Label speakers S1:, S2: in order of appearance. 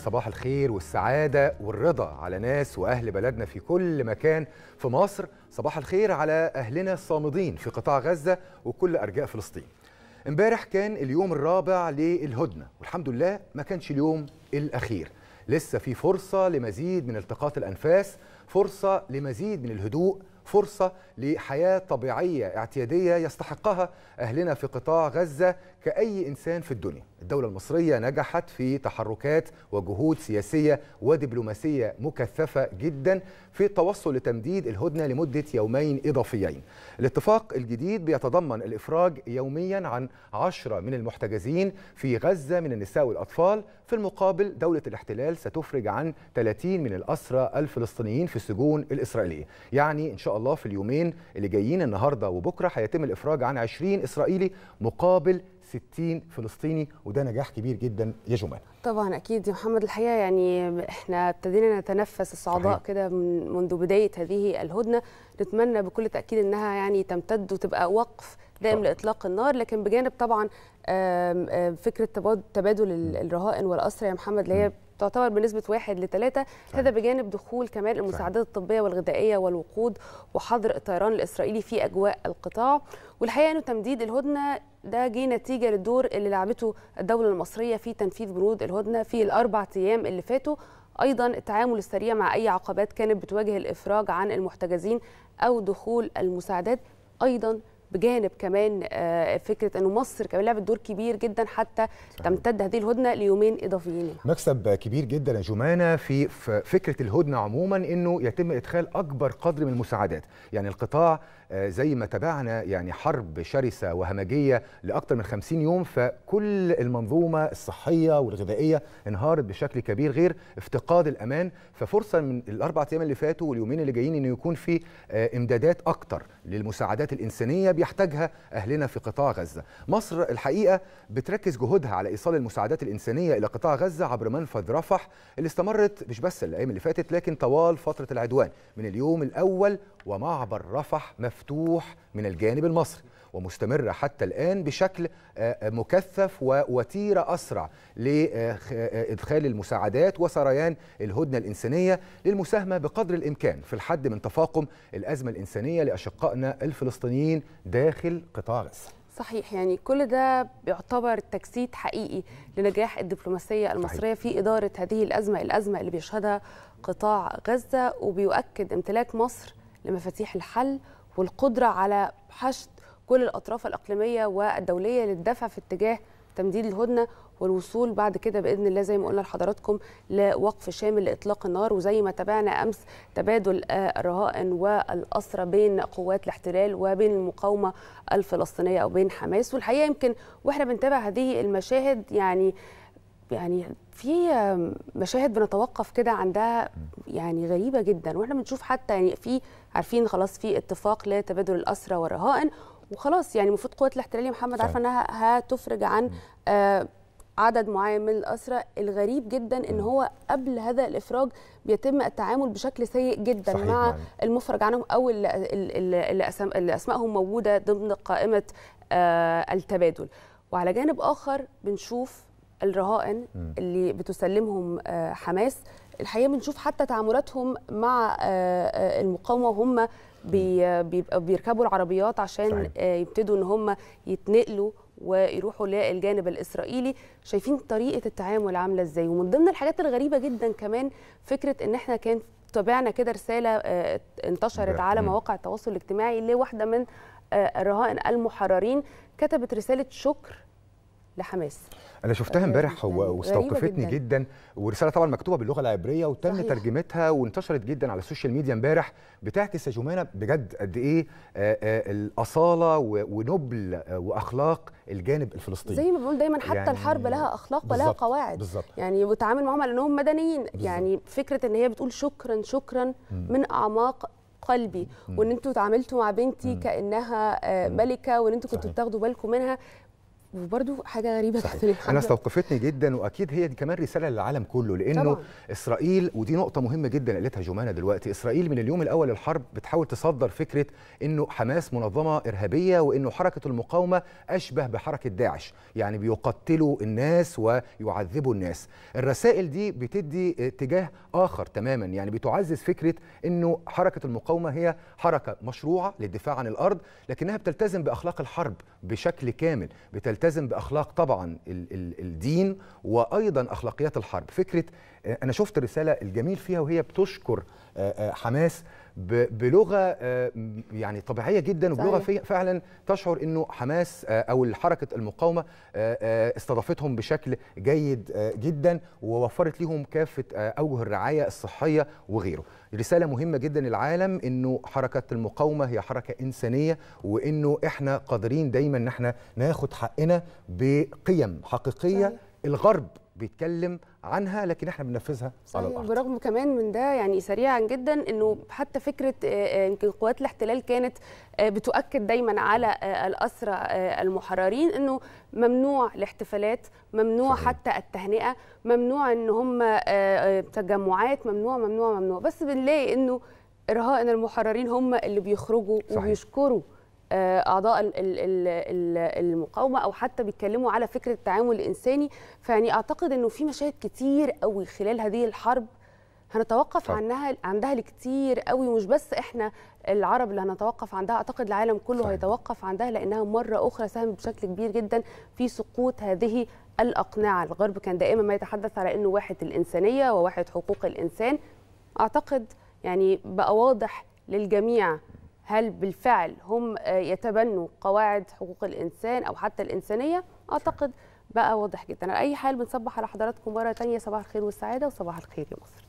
S1: صباح الخير والسعادة والرضا على ناس وأهل بلدنا في كل مكان في مصر صباح الخير على أهلنا الصامدين في قطاع غزة وكل أرجاء فلسطين امبارح كان اليوم الرابع للهدنة والحمد لله ما كانش اليوم الأخير لسه في فرصة لمزيد من التقاط الأنفاس فرصة لمزيد من الهدوء فرصة لحياة طبيعية اعتيادية يستحقها أهلنا في قطاع غزة كأي إنسان في الدنيا الدولة المصرية نجحت في تحركات وجهود سياسية ودبلوماسية مكثفة جدا في التوصل لتمديد الهدنة لمدة يومين إضافيين الاتفاق الجديد بيتضمن الإفراج يوميا عن عشرة من المحتجزين في غزة من النساء والأطفال في المقابل دولة الاحتلال ستفرج عن 30 من الأسرى الفلسطينيين في السجون الإسرائيلية يعني إن شاء الله في اليومين اللي جايين النهارده وبكره هيتم الافراج عن 20 اسرائيلي مقابل 60 فلسطيني وده نجاح كبير جدا يا جمال
S2: طبعا اكيد يا محمد الحقيقه يعني احنا ابتدينا نتنفس الصعداء كده من منذ بدايه هذه الهدنه نتمنى بكل تاكيد انها يعني تمتد وتبقى وقف دائم لاطلاق النار لكن بجانب طبعا فكره تبادل الرهائن والاسرى يا محمد اللي هي تعتبر بنسبه 1 ل 3 هذا بجانب دخول كمان المساعدات الطبيه والغذائيه والوقود وحظر الطيران الاسرائيلي في اجواء القطاع والحقيقه انه تمديد الهدنه ده جه نتيجه للدور اللي لعبته الدوله المصريه في تنفيذ بنود الهدنه في الاربع ايام اللي فاتوا ايضا التعامل السريع مع اي عقبات كانت بتواجه الافراج عن المحتجزين او دخول المساعدات ايضا بجانب كمان آه، فكره انه مصر كمان لعبت دور كبير جدا حتى صحيح. تمتد هذه الهدنه ليومين اضافيين
S1: مكسب كبير جدا يا جمانه في فكره الهدنه عموما انه يتم ادخال اكبر قدر من المساعدات يعني القطاع آه، زي ما تابعنا يعني حرب شرسة وهمجية لأكثر من 50 يوم فكل المنظومة الصحية والغذائية انهارت بشكل كبير غير افتقاد الأمان ففرصة من الأربع أيام اللي فاتوا واليومين اللي جايين إنه يكون في آه، إمدادات أكتر للمساعدات الإنسانية بيحتاجها أهلنا في قطاع غزة مصر الحقيقة بتركز جهودها على إيصال المساعدات الإنسانية إلى قطاع غزة عبر منفذ رفح اللي استمرت مش بس الأيام اللي فاتت لكن طوال فترة العدوان من اليوم الأول ومعبر رفح مفتوح مفتوح من الجانب المصري ومستمرة حتى الآن بشكل آه، آه، مكثف ووتيرة أسرع لإدخال آه، المساعدات وسريان الهدنة الإنسانية للمساهمة بقدر الإمكان في الحد من تفاقم الأزمة الإنسانية لأشقائنا الفلسطينيين داخل قطاع غزة
S2: صحيح يعني كل ده بيعتبر تجسيد حقيقي لنجاح الدبلوماسيه المصريه في اداره هذه الازمه الازمه اللي بيشهدها قطاع غزه وبيؤكد امتلاك مصر لمفاتيح الحل والقدره على حشد كل الاطراف الاقليميه والدوليه للدفع في اتجاه تمديد الهدنه والوصول بعد كده باذن الله زي ما قلنا لحضراتكم لوقف شامل لاطلاق النار وزي ما تابعنا امس تبادل آه، الرهائن والاسرى بين قوات الاحتلال وبين المقاومه الفلسطينيه او بين حماس والحقيقه يمكن واحنا بنتابع هذه المشاهد يعني يعني في مشاهد بنتوقف كده عندها يعني غريبه جدا واحنا بنشوف حتى يعني في عارفين خلاص في اتفاق لتبادل الاسرى والرهائن وخلاص يعني المفروض قوات الاحتلال يا محمد عارفه انها هتفرج عن آه عدد معين من الاسرى الغريب جدا ان هو قبل هذا الإفراج بيتم التعامل بشكل سيء جدا مع معي. المفرج عنهم أو اللي, اللي أسمائهم موجودة ضمن قائمة آه التبادل وعلى جانب آخر بنشوف الرهائن اللي بتسلمهم آه، حماس الحقيقه بنشوف حتى تعاملاتهم مع آه، آه، المقاومه وهم بيركبوا العربيات عشان يبتدوا ان هم يتنقلوا ويروحوا للجانب الاسرائيلي شايفين طريقه التعامل عامله ازاي ومن ضمن الحاجات الغريبه جدا كمان فكره ان احنا كان تابعنا كده رساله انتشرت على مواقع التواصل الاجتماعي لواحده من الرهائن المحررين كتبت رساله شكر لحماس
S1: انا شفتها امبارح يعني واستوقفتني جدا. جدا ورساله طبعا مكتوبه باللغه العبريه وتم صحيح. ترجمتها وانتشرت جدا على السوشيال ميديا امبارح بتعكس يا جمانه بجد قد ايه آه، آه، الاصاله ونبل آه، واخلاق الجانب الفلسطيني زي ما بقول دايما حتى يعني الحرب
S2: لها اخلاق ولها قواعد بالزبط. يعني بتعامل معاهم على انهم مدنيين بالزبط. يعني فكره ان هي بتقول شكرا شكرا من اعماق قلبي وان انتوا تعاملتوا مع بنتي م. كانها ملكه وان انتوا كنتوا بتاخدوا بالكم منها وبرده حاجه غريبه صحيح. انا
S1: استوقفتني جدا واكيد هي دي كمان رساله للعالم كله لانه طبعا. اسرائيل ودي نقطه مهمه جدا قالتها جمانه دلوقتي اسرائيل من اليوم الاول للحرب بتحاول تصدر فكره انه حماس منظمه ارهابيه وانه حركه المقاومه اشبه بحركه داعش يعني بيقتلوا الناس ويعذبوا الناس الرسائل دي بتدي اتجاه اخر تماما يعني بتعزز فكره انه حركه المقاومه هي حركه مشروعه للدفاع عن الارض لكنها بتلتزم باخلاق الحرب بشكل كامل بتلتزم تلتزم باخلاق طبعا ال ال الدين وايضا اخلاقيات الحرب فكره انا شفت الرساله الجميل فيها وهي بتشكر آه، آه، حماس بلغه آه، يعني طبيعيه جدا وبلغه فعلا تشعر انه حماس او حركه المقاومه استضافتهم بشكل جيد جدا ووفرت لهم كافه اوجه الرعايه الصحيه وغيره. رساله مهمه جدا للعالم انه حركه المقاومه هي حركه انسانيه وانه احنا قادرين دايما ان احنا ناخد حقنا بقيم حقيقيه صحيح. الغرب بيتكلم عنها لكن احنا بننفذها على الارض
S2: برغم كمان من ده يعني سريعا جدا انه حتى فكره آه، آه، يمكن قوات الاحتلال كانت آه، بتؤكد دايما على الاسرى المحررين انه ممنوع الاحتفالات ممنوع صحيح. حتى التهنئه ممنوع ان هم تجمعات ممنوع ممنوع ممنوع بس بنلاقي انه رهائن المحررين هم اللي بيخرجوا صحيح. وبيشكروا آه، اعضاء المقاومه او حتى بيتكلموا على فكره التعامل الانساني فيعني اعتقد انه في مشاهد كتير قوي خلال هذه الحرب هنتوقف طب. عنها عندها لكتير قوي ومش بس احنا العرب اللي هنتوقف عندها اعتقد العالم كله صحيح. هيتوقف عندها لانها مره اخرى ساهمت بشكل كبير جدا في سقوط هذه الاقنعه الغرب كان دائما ما يتحدث على انه واحد الانسانيه وواحد حقوق الانسان اعتقد يعني بقى واضح للجميع هل بالفعل هم آه، يتبنوا قواعد حقوق الإنسان أو حتى الإنسانية أعتقد بقى واضح جدا على أي حال بنصبح على حضراتكم مرة ثانيه صباح الخير والسعادة وصباح الخير يا مصر